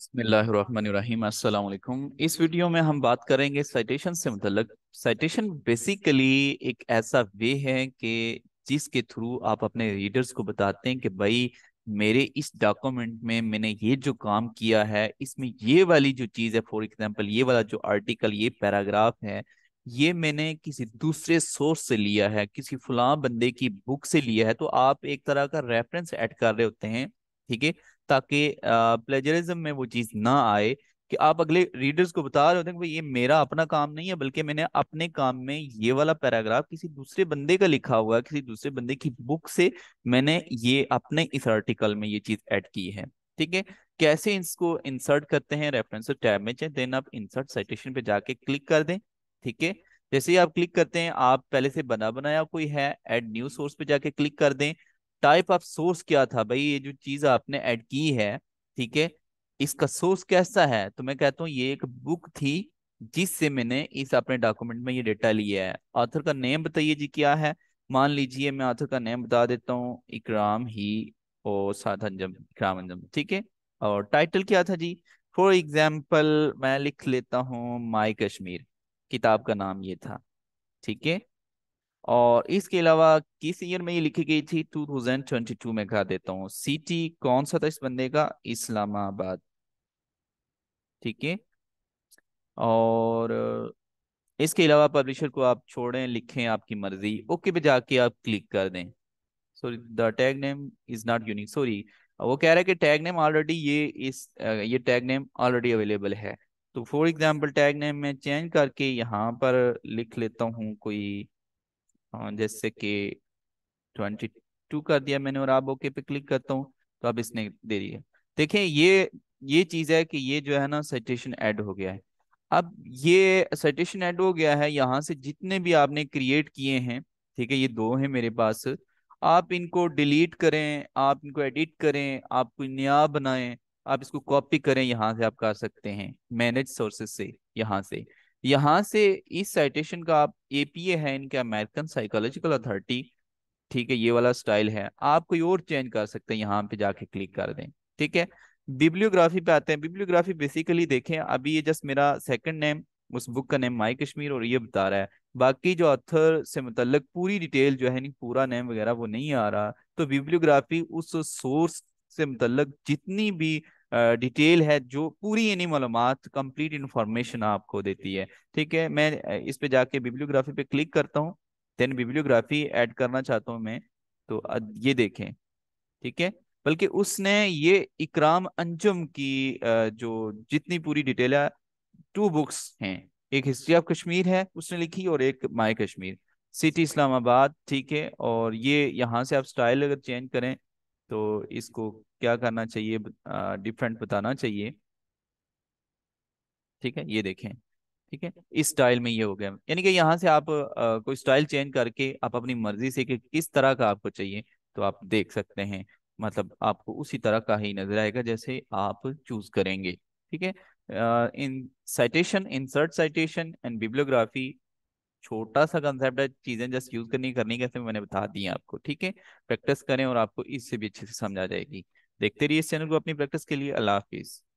बसमिलीम इस वीडियो में हम बात करेंगे साइटेशन से मतलब साइटेशन बेसिकली एक ऐसा वे है कि जिसके थ्रू आप अपने रीडर्स को बताते हैं कि भाई मेरे इस डॉक्यूमेंट में मैंने ये जो काम किया है इसमें ये वाली जो चीज़ है फॉर एग्जांपल ये वाला जो आर्टिकल ये पैराग्राफ है ये मैंने किसी दूसरे सोर्स से लिया है किसी फलां बंदे की बुक से लिया है तो आप एक तरह का रेफरेंस ऐड कर रहे होते हैं ठीक है ताकि प्लेजरिज्म में वो चीज़ ना आए कि आप अगले रीडर्स को बता रहे होते हैं कि ये मेरा अपना काम नहीं है बल्कि मैंने अपने काम में ये वाला पैराग्राफ किसी दूसरे बंदे का लिखा हुआ है किसी दूसरे बंदे की बुक से मैंने ये अपने इस आर्टिकल में ये चीज़ ऐड की है ठीक है कैसे इसको इंसर्ट करते हैं रेफरेंस टैब में चाहे देन आप इंसर्ट साइटेशन पे जाके क्लिक कर दें ठीक है जैसे ही आप क्लिक करते हैं आप पहले से बना बनाया कोई है एड न्यू सोर्स पे जाके क्लिक कर दें टाइप ऑफ सोर्स क्या था भाई ये जो चीज आपने ऐड की है ठीक है इसका सोर्स कैसा है तो मैं कहता हूँ ये एक बुक थी जिससे मैंने इस अपने डॉक्यूमेंट में ये डेटा लिया है ऑथर का नेम बताइए जी क्या है मान लीजिए मैं ऑथर का नेम बता देता हूँ इकराम ही और साथ अंजम इकराम अंजम ठीक है और टाइटल क्या था जी फॉर एग्जाम्पल मैं लिख लेता हूँ माई कश्मीर किताब का नाम ये था ठीक है और इसके अलावा किस ईयर में ये लिखी गई थी 2022 में कहा देता हूँ सिटी कौन सा था इस बंदे का इस्लामाबाद ठीक है और इसके अलावा पब्लिशर को आप छोड़ें लिखें आपकी मर्जी ओके पे जाके आप क्लिक कर दें sorry the tag name is not unique sorry वो कह रहा है कि टैग नेम ऑलरेडी ये इस ये टैग नेम ऑलरेडी अवेलेबल है तो फॉर एग्जांपल टैग नेम मैं चेंज करके यहाँ पर लिख लेता हूँ कोई हाँ जैसे कि ट्वेंटी टू कर दिया मैंने और आप ओके पे क्लिक करता हूँ तो अब इसने दे दिया देखें ये ये चीज़ है कि ये जो है ना सिटेशन ऐड हो गया है अब ये सिटेशन ऐड हो गया है यहाँ से जितने भी आपने क्रिएट किए हैं ठीक है ये दो हैं मेरे पास आप इनको डिलीट करें आप इनको एडिट करें आप कोई नया बनाएं आप इसको कॉपी करें यहाँ से आप कर सकते हैं मैनेज सोर्सेस से यहाँ से यहाँ से इस साइटेशन का आप एपीए है इनके अमेरिकन साइकोलॉजिकल अथॉरिटी ठीक है ये वाला स्टाइल है आप कोई और चेंज कर सकते हैं यहाँ पे जाके क्लिक कर दें ठीक है बिब्लियोग्राफी पे आते हैं बिब्लियोग्राफी बेसिकली देखें अभी ये जस्ट मेरा सेकंड नेम उस बुक का नेम माई कश्मीर और ये बता रहा है बाकी जो ऑथर से मतलब पूरी डिटेल जो है नहीं पूरा नेम वगैरह वो नहीं आ रहा तो बिब्लियोग्राफी उस सोर्स से मतलब जितनी भी डिटेल है जो पूरी यानी मालूम कंप्लीट इंफॉर्मेशन आपको देती है ठीक है मैं इस पे जाके बिब्लियोग्राफी पे क्लिक करता हूँ देन बिब्लियोग्राफी ऐड करना चाहता हूँ मैं तो ये देखें ठीक है बल्कि उसने ये इकराम अंजुम की जो जितनी पूरी डिटेल है टू बुक्स हैं एक हिस्ट्री ऑफ कश्मीर है उसने लिखी और एक माए कश्मीर सिटी इस्लामाबाद ठीक है और ये यहाँ से आप स्टाइल अगर चेंज करें तो इसको क्या करना चाहिए डिफरेंट बताना चाहिए ठीक है ये देखें ठीक है इस स्टाइल में ये हो गया यानी कि यहाँ से आप आ, कोई स्टाइल चेंज करके आप अपनी मर्जी से कि किस तरह का आपको चाहिए तो आप देख सकते हैं मतलब आपको उसी तरह का ही नजर आएगा जैसे आप चूज करेंगे ठीक है इन citation insert citation and bibliography छोटा सा कंसेप्ट है चीजें जस्ट यूज करनी करनी कैसे मैंने बता दी है आपको ठीक है प्रैक्टिस करें और आपको इससे भी अच्छे से समझ आ जाएगी देखते रहिए इस चैनल को अपनी प्रैक्टिस के लिए अल्लाह हाफिज़